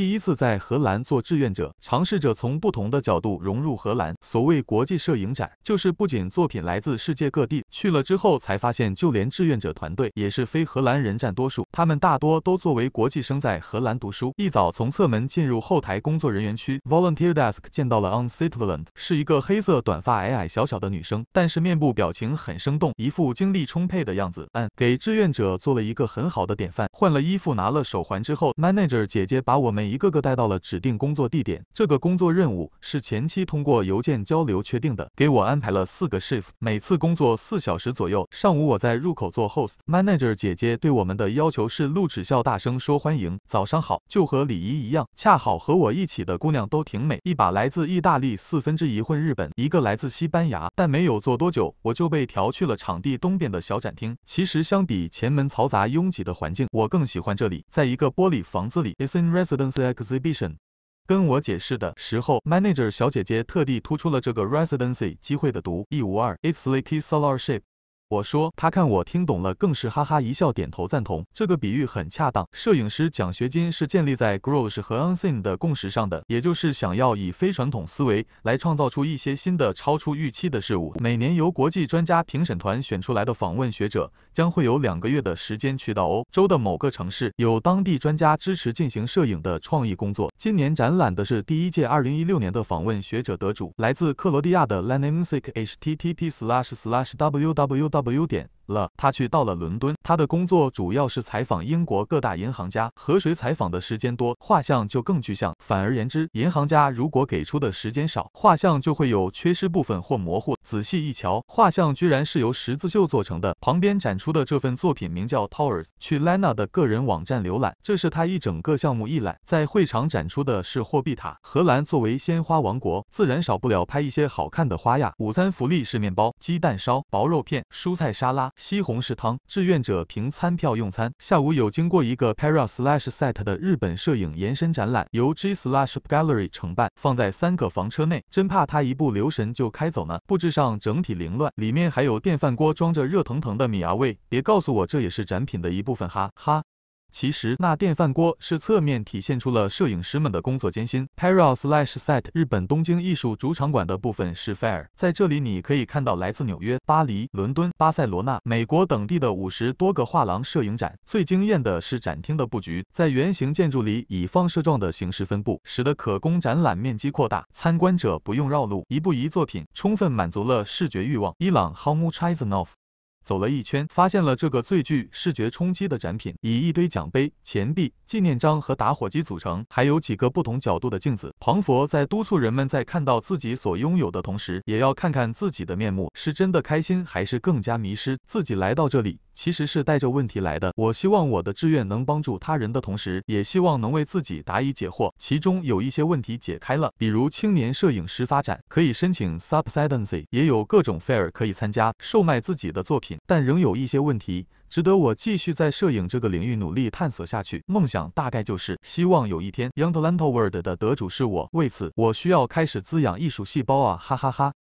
第一次在荷兰做志愿者，尝试着从不同的角度融入荷兰。所谓国际摄影展，就是不仅作品来自世界各地，去了之后才发现，就连志愿者团队也是非荷兰人占多数。他们大多都作为国际生在荷兰读书。一早从侧门进入后台工作人员区，volunteer desk 见到了 Onsetland，是一个黑色短发、矮矮小小的女生，但是面部表情很生动，一副精力充沛的样子，嗯，给志愿者做了一个很好的典范。换了衣服拿了手环之后，manager 姐姐把我们。一个个带到了指定工作地点，这个工作任务是前期通过邮件交流确定的，给我安排了四个 shift，每次工作四小时左右。上午我在入口做 host，manager 姐姐对我们的要求是录齿笑，大声说欢迎，早上好，就和礼仪一样。恰好和我一起的姑娘都挺美，一把来自意大利四分之一混日本，一个来自西班牙。但没有做多久，我就被调去了场地东边的小展厅。其实相比前门嘈杂拥挤的环境，我更喜欢这里，在一个玻璃房子里，residence Is in。exhibition，跟我解释的时候，manager 小姐姐特地突出了这个 residency 机会的独一无二，it's the key scholarship。我说，他看我听懂了，更是哈哈一笑，点头赞同。这个比喻很恰当。摄影师奖学金是建立在 Gross 和 Unseen 的共识上的，也就是想要以非传统思维来创造出一些新的、超出预期的事物。每年由国际专家评审团选出来的访问学者，将会有两个月的时间去到欧洲的某个城市，有当地专家支持进行摄影的创意工作。今年展览的是第一届，二零一六年的访问学者得主，来自克罗地亚的 Lanemusic。h t t p slash slash w w w w 点。了，他去到了伦敦，他的工作主要是采访英国各大银行家，和谁采访的时间多，画像就更具象；反而言之，银行家如果给出的时间少，画像就会有缺失部分或模糊。仔细一瞧，画像居然是由十字绣做成的。旁边展出的这份作品名叫 Towers，去 Lena 的个人网站浏览，这是他一整个项目一览。在会场展出的是货币塔，荷兰作为鲜花王国，自然少不了拍一些好看的花呀。午餐福利是面包、鸡蛋烧、薄肉片、蔬菜沙拉。西红柿汤，志愿者凭餐票用餐。下午有经过一个 para slash set 的日本摄影延伸展览，由 g slash gallery 承办，放在三个房车内，真怕他一不留神就开走呢。布置上整体凌乱，里面还有电饭锅装着热腾腾的米啊味，别告诉我这也是展品的一部分，哈哈。其实，那电饭锅是侧面体现出了摄影师们的工作艰辛。Paro Slash s e t 日本东京艺术主场馆的部分是 Fair，在这里你可以看到来自纽约、巴黎、伦敦、巴塞罗那、美国等地的五十多个画廊摄影展。最惊艳的是展厅的布局，在圆形建筑里以放射状的形式分布，使得可供展览面积扩大，参观者不用绕路，一步一作品，充分满足了视觉欲望。伊朗 h w m o u c h i z n o v 走了一圈，发现了这个最具视觉冲击的展品，以一堆奖杯、钱币、纪念章和打火机组成，还有几个不同角度的镜子。庞佛在督促人们在看到自己所拥有的同时，也要看看自己的面目，是真的开心，还是更加迷失？自己来到这里。其实是带着问题来的，我希望我的志愿能帮助他人的同时，也希望能为自己答疑解惑。其中有一些问题解开了，比如青年摄影师发展可以申请 subsidy，c 也有各种 fair 可以参加，售卖自己的作品。但仍有一些问题值得我继续在摄影这个领域努力探索下去。梦想大概就是希望有一天 Young Talent World 的得主是我，为此我需要开始滋养艺术细胞啊，哈哈哈。